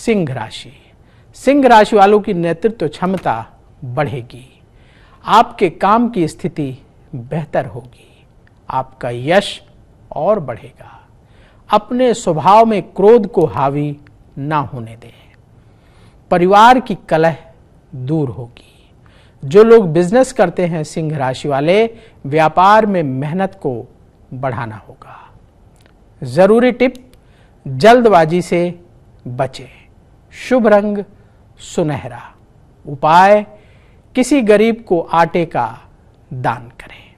सिंह राशि सिंह राशि वालों की नेतृत्व क्षमता बढ़ेगी आपके काम की स्थिति बेहतर होगी आपका यश और बढ़ेगा अपने स्वभाव में क्रोध को हावी ना होने दें परिवार की कलह दूर होगी जो लोग बिजनेस करते हैं सिंह राशि वाले व्यापार में मेहनत को बढ़ाना होगा जरूरी टिप जल्दबाजी से बचें शुभ रंग सुनहरा उपाय किसी गरीब को आटे का दान करें